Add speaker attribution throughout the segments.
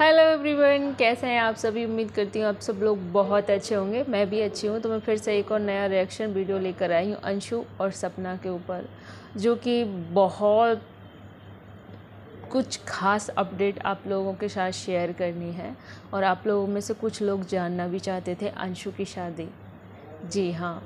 Speaker 1: hello everyone कैसे हैं आप सभी उम्मीद करती हूँ आप सब लोग बहुत अच्छे होंगे मैं भी अच्छी हूँ तो मैं फिर से एक और नया रिएक्शन वीडियो लेकर आई हूँ अंशु और सपना के ऊपर जो कि बहुत कुछ खास अपडेट आप लोगों के साथ शेयर करनी है और आप लोगों में से कुछ लोग जानना भी चाहते थे अंशु की शादी जी हाँ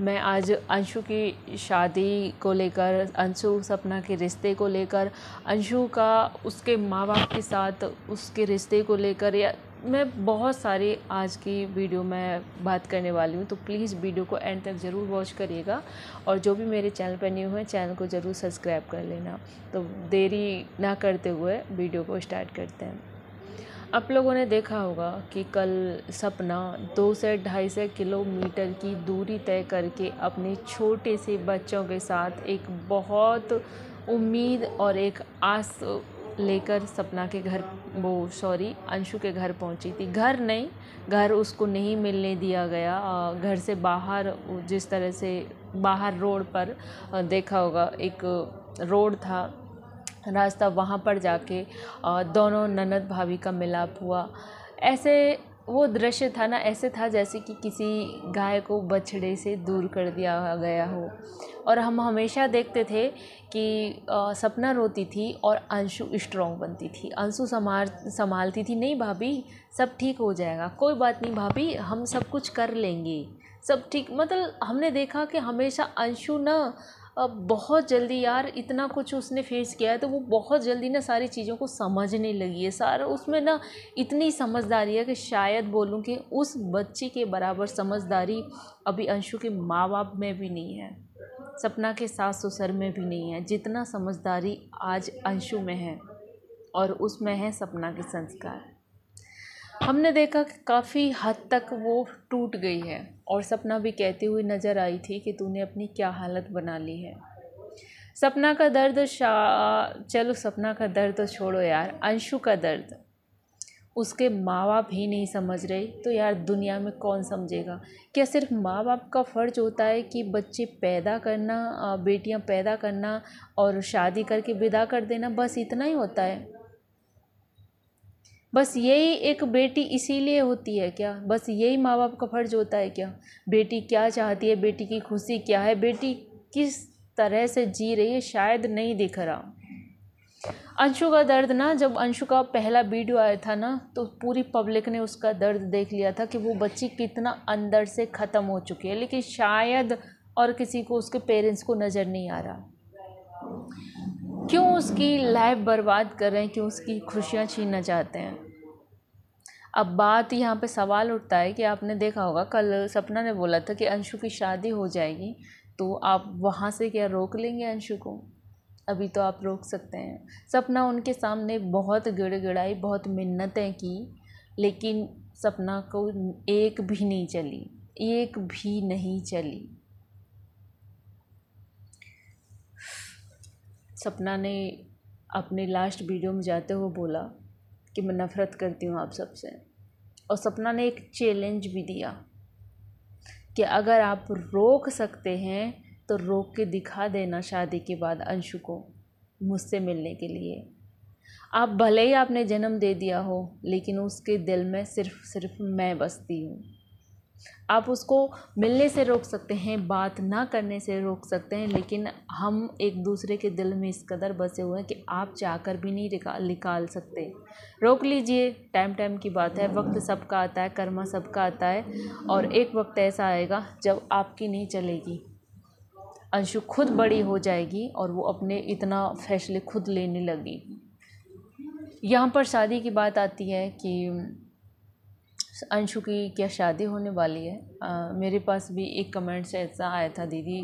Speaker 1: मैं आज अंशु की शादी को लेकर अंशु सपना के रिश्ते को लेकर अंशु का उसके माँ बाप के साथ उसके रिश्ते को लेकर या मैं बहुत सारी आज की वीडियो में बात करने वाली हूँ तो प्लीज़ वीडियो को एंड तक ज़रूर वॉच करिएगा और जो भी मेरे चैनल पर न्यू है चैनल को ज़रूर सब्सक्राइब कर लेना तो देरी ना करते हुए वीडियो को स्टार्ट करते हैं आप लोगों ने देखा होगा कि कल सपना दो से ढाई से किलोमीटर की दूरी तय करके अपने छोटे से बच्चों के साथ एक बहुत उम्मीद और एक आस लेकर सपना के घर वो सॉरी अंशु के घर पहुंची थी घर नहीं घर उसको नहीं मिलने दिया गया घर से बाहर जिस तरह से बाहर रोड पर देखा होगा एक रोड था रास्ता वहाँ पर जाके दोनों ननद भाभी का मिलाप हुआ ऐसे वो दृश्य था ना ऐसे था जैसे कि किसी गाय को बछड़े से दूर कर दिया गया हो और हम हमेशा देखते थे कि आ, सपना रोती थी और अंशु स्ट्रॉन्ग बनती थी अंशु संभाल संभालती थी नहीं भाभी सब ठीक हो जाएगा कोई बात नहीं भाभी हम सब कुछ कर लेंगे सब ठीक मतलब हमने देखा कि हमेशा अंशु ना बहुत जल्दी यार इतना कुछ उसने फेस किया है तो वो बहुत जल्दी ना सारी चीज़ों को समझने लगी है सारा उसमें ना इतनी समझदारी है कि शायद बोलूँ कि उस बच्चे के बराबर समझदारी अभी अंशु के माँ बाप में भी नहीं है सपना के सास ससुर में भी नहीं है जितना समझदारी आज अंशु में है और उसमें है सपना के संस्कार हमने देखा कि काफ़ी हद तक वो टूट गई है और सपना भी कहती हुई नज़र आई थी कि तूने अपनी क्या हालत बना ली है सपना का दर्द शा चलो सपना का दर्द तो छोड़ो यार अंशु का दर्द उसके माँ बाप ही नहीं समझ रहे तो यार दुनिया में कौन समझेगा क्या सिर्फ माँ बाप का फ़र्ज होता है कि बच्चे पैदा करना बेटियाँ पैदा करना और शादी करके विदा कर देना बस इतना ही होता है बस यही एक बेटी इसीलिए होती है क्या बस यही माँ बाप का फ़र्ज़ होता है क्या बेटी क्या चाहती है बेटी की खुशी क्या है बेटी किस तरह से जी रही है शायद नहीं दिख रहा अंशु का दर्द ना जब अंशु का पहला वीडियो आया था ना तो पूरी पब्लिक ने उसका दर्द देख लिया था कि वो बच्ची कितना अंदर से ख़त्म हो चुकी है लेकिन शायद और किसी को उसके पेरेंट्स को नज़र नहीं आ रहा क्यों उसकी लाइफ बर्बाद कर रहे हैं क्यों उसकी खुशियाँ छीनना चाहते हैं अब बात यहाँ पे सवाल उठता है कि आपने देखा होगा कल सपना ने बोला था कि अंशु की शादी हो जाएगी तो आप वहाँ से क्या रोक लेंगे अंशु को अभी तो आप रोक सकते हैं सपना उनके सामने बहुत गिड़गिड़ाई बहुत मिन्नतें की लेकिन सपना को एक भी नहीं चली एक भी नहीं चली सपना ने अपने लास्ट वीडियो में जाते हुए बोला कि मैं नफ़रत करती हूँ आप सबसे और सपना ने एक चैलेंज भी दिया कि अगर आप रोक सकते हैं तो रोक के दिखा देना शादी के बाद अंशु को मुझसे मिलने के लिए आप भले ही आपने जन्म दे दिया हो लेकिन उसके दिल में सिर्फ सिर्फ मैं बसती हूँ आप उसको मिलने से रोक सकते हैं बात ना करने से रोक सकते हैं लेकिन हम एक दूसरे के दिल में इस कदर बसे हुए हैं कि आप चाहकर भी नहीं निकाल निकाल सकते रोक लीजिए टाइम टाइम की बात है वक्त सबका आता है कर्मा सबका आता है और एक वक्त ऐसा आएगा जब आपकी नहीं चलेगी अंशु खुद बड़ी हो जाएगी और वो अपने इतना फैसले खुद लेने लगेगी यहाँ पर शादी की बात आती है कि अंशु की क्या शादी होने वाली है मेरे पास भी एक कमेंट्स ऐसा आया था दीदी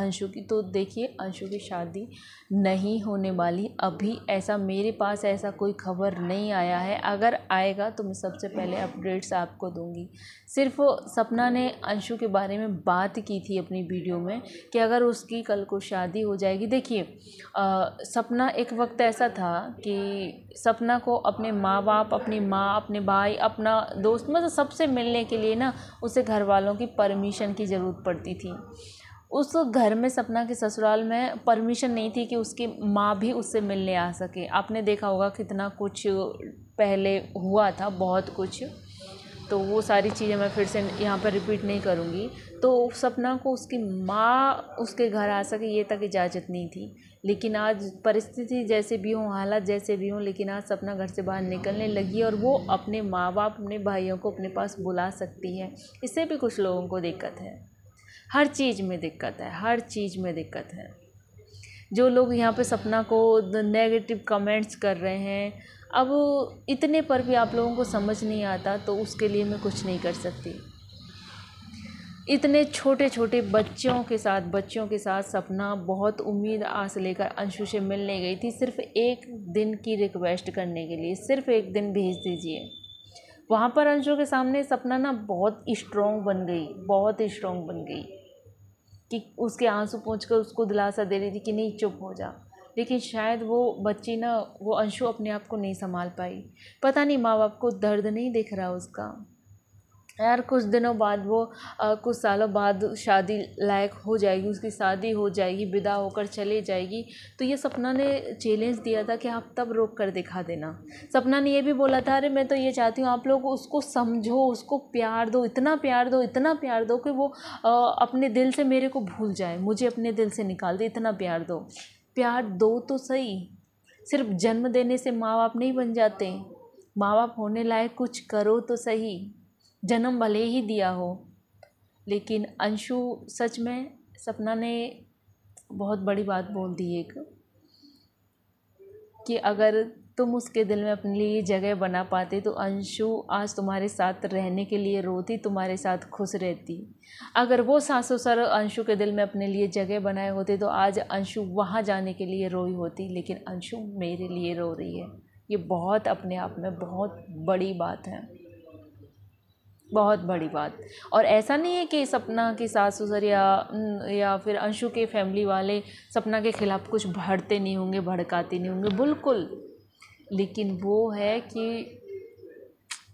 Speaker 1: अंशु की तो देखिए अंशु की शादी नहीं होने वाली अभी ऐसा मेरे पास ऐसा कोई खबर नहीं आया है अगर आएगा तो मैं सबसे पहले अपडेट्स आपको दूंगी सिर्फ सपना ने अंशु के बारे में बात की थी अपनी वीडियो में कि अगर उसकी कल को शादी हो जाएगी देखिए सपना एक वक्त ऐसा था कि सपना को अपने माँ बाप अपनी माँ अपने भाई अपना दोस्त मतलब सबसे मिलने के लिए ना उसे घर घर वालों की परमिशन की ज़रूरत पड़ती थी उस घर में सपना के ससुराल में परमिशन नहीं थी कि उसकी माँ भी उससे मिलने आ सके आपने देखा होगा कितना कुछ पहले हुआ था बहुत कुछ तो वो सारी चीज़ें मैं फिर से यहाँ पर रिपीट नहीं करूँगी तो सपना को उसकी माँ उसके घर आ सके ये तक इजाज़त नहीं थी लेकिन आज परिस्थिति जैसे भी हों हालात जैसे भी हों लेकिन आज सपना घर से बाहर निकलने लगी और वो अपने माँ बाप अपने भाइयों को अपने पास बुला सकती है इससे भी कुछ लोगों को दिक्कत है हर चीज़ में दिक्कत है हर चीज़ में दिक्कत है जो लोग यहाँ पे सपना को नेगेटिव कमेंट्स कर रहे हैं अब इतने पर भी आप लोगों को समझ नहीं आता तो उसके लिए मैं कुछ नहीं कर सकती इतने छोटे छोटे बच्चों के साथ बच्चों के साथ सपना बहुत उम्मीद आस लेकर अंशु से मिलने गई थी सिर्फ एक दिन की रिक्वेस्ट करने के लिए सिर्फ एक दिन भेज दीजिए वहाँ पर अंशु के सामने सपना ना बहुत स्ट्रॉन्ग बन गई बहुत स्ट्रॉन्ग बन गई कि उसके आंसू पहुँच कर उसको दिलासा दे रही थी कि नहीं चुप हो जा लेकिन शायद वो बच्ची ना वो अंशु अपने आप को नहीं संभाल पाई पता नहीं माँ बाप को दर्द नहीं दिख रहा उसका यार कुछ दिनों बाद वो कुछ सालों बाद शादी लायक हो जाएगी उसकी शादी हो जाएगी विदा होकर चले जाएगी तो ये सपना ने चैलेंज दिया था कि आप तब रोक कर दिखा देना सपना ने ये भी बोला था अरे मैं तो ये चाहती हूँ आप लोग उसको समझो उसको प्यार दो इतना प्यार दो इतना प्यार दो कि वो अपने दिल से मेरे को भूल जाए मुझे अपने दिल से निकाल दे इतना प्यार दो प्यार दो तो सही सिर्फ जन्म देने से माँ बाप नहीं बन जाते माँ बाप होने लायक कुछ करो तो सही जन्म भले ही दिया हो लेकिन अंशु सच में सपना ने बहुत बड़ी बात बोल दी एक कि अगर तुम उसके दिल में अपने लिए जगह बना पाते तो अंशु आज तुम्हारे साथ रहने के लिए रोती तुम्हारे साथ खुश रहती अगर वो सासू सर अंशु के दिल में अपने लिए जगह बनाए होते तो आज अंशु वहाँ जाने के लिए रोई होती लेकिन अंशु मेरे लिए रो रही है ये बहुत अपने आप में बहुत बड़ी बात है बहुत बड़ी बात और ऐसा नहीं है कि सपना की सास ससुर या या फिर अंशु के फैमिली वाले सपना के ख़िलाफ़ कुछ भड़ते नहीं होंगे भड़काते नहीं होंगे बिल्कुल लेकिन वो है कि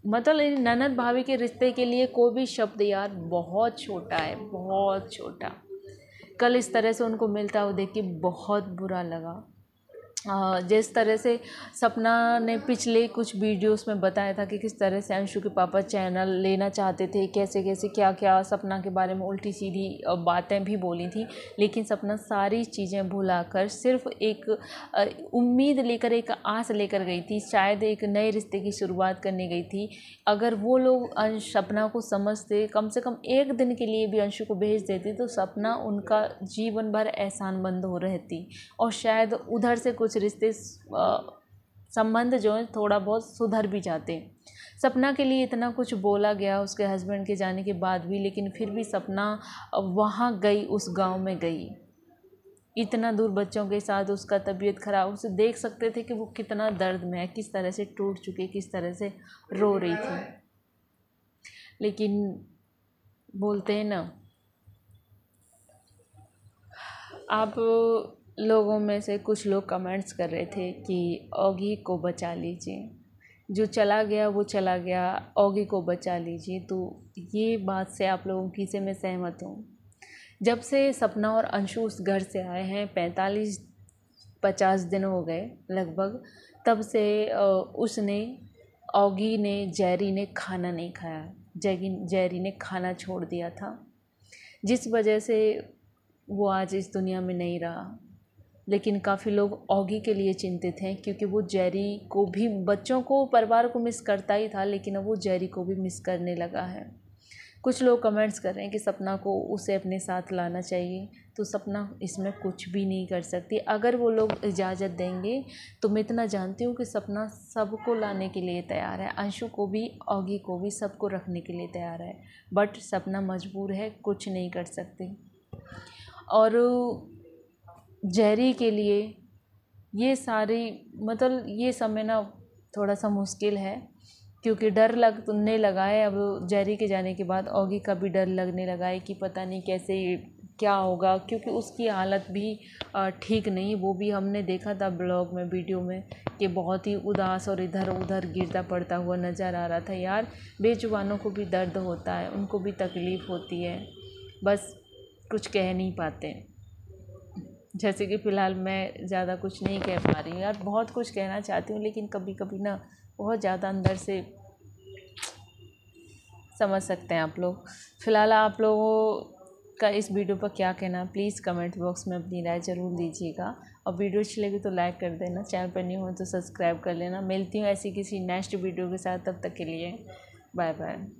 Speaker 1: मतलब ननद भाभी के रिश्ते के लिए कोई भी शब्द यार बहुत छोटा है बहुत छोटा कल इस तरह से उनको मिलता हुआ देख के बहुत बुरा लगा जिस तरह से सपना ने पिछले कुछ वीडियोस में बताया था कि किस तरह से अंशु के पापा चैनल लेना चाहते थे कैसे कैसे क्या क्या सपना के बारे में उल्टी सीधी बातें भी बोली थी लेकिन सपना सारी चीज़ें भुलाकर सिर्फ एक उम्मीद लेकर एक आस लेकर गई थी शायद एक नए रिश्ते की शुरुआत करने गई थी अगर वो लोग अं, सपना को समझते कम से कम एक दिन के लिए भी अंशु को भेज देती तो सपना उनका जीवन भर एहसान बंद हो रहती और शायद उधर से कुछ कुछ रिश्ते संबंध जो है थोड़ा बहुत सुधर भी जाते हैं सपना के लिए इतना कुछ बोला गया उसके हस्बैंड के जाने के बाद भी लेकिन फिर भी सपना वहाँ गई उस गांव में गई इतना दूर बच्चों के साथ उसका तबीयत ख़राब उसे देख सकते थे कि वो कितना दर्द में है किस तरह से टूट चुके किस तरह से रो रही थी लेकिन बोलते हैं ना आप लोगों में से कुछ लोग कमेंट्स कर रहे थे कि ओगी को बचा लीजिए जो चला गया वो चला गया ओगी को बचा लीजिए तो ये बात से आप लोगों की से मैं सहमत हूँ जब से सपना और उस घर से आए हैं पैंतालीस पचास दिन हो गए लगभग तब से उसने ओगी ने जैरी ने खाना नहीं खाया जैगी जैरी ने खाना छोड़ दिया था जिस वजह से वो आज इस दुनिया में नहीं रहा लेकिन काफ़ी लोग ऑगी के लिए चिंतित हैं क्योंकि वो जेरी को भी बच्चों को परिवार को मिस करता ही था लेकिन अब वो जेरी को भी मिस करने लगा है कुछ लोग कमेंट्स कर रहे हैं कि सपना को उसे अपने साथ लाना चाहिए तो सपना इसमें कुछ भी नहीं कर सकती अगर वो लोग इजाज़त देंगे तो मैं इतना जानती हूँ कि सपना सबको लाने के लिए तैयार है अंशु को भी औगी को भी सबको रखने के लिए तैयार है बट सपना मजबूर है कुछ नहीं कर सकती और जहरी के लिए ये सारी मतलब ये समय ना थोड़ा सा मुश्किल है क्योंकि डर लग तुमने लगाए अब जहरी के जाने के बाद औगी का भी डर लगने लगा है कि पता नहीं कैसे क्या होगा क्योंकि उसकी हालत भी ठीक नहीं वो भी हमने देखा था ब्लॉग में वीडियो में कि बहुत ही उदास और इधर उधर गिरता पड़ता हुआ नज़र आ रहा था यार बेजुबानों को भी दर्द होता है उनको भी तकलीफ़ होती है बस कुछ कह नहीं पाते जैसे कि फ़िलहाल मैं ज़्यादा कुछ नहीं कह पा रही हूँ यार बहुत कुछ कहना चाहती हूँ लेकिन कभी कभी ना बहुत ज़्यादा अंदर से समझ सकते हैं आप लोग फ़िलहाल आप लोगों का इस वीडियो पर क्या कहना है प्लीज़ कमेंट बॉक्स में अपनी राय ज़रूर दीजिएगा और वीडियो अच्छी लगी तो लाइक कर देना चैनल पर नहीं हो तो सब्सक्राइब कर लेना मिलती हूँ ऐसी किसी नेक्स्ट वीडियो के साथ तब तक के लिए बाय बाय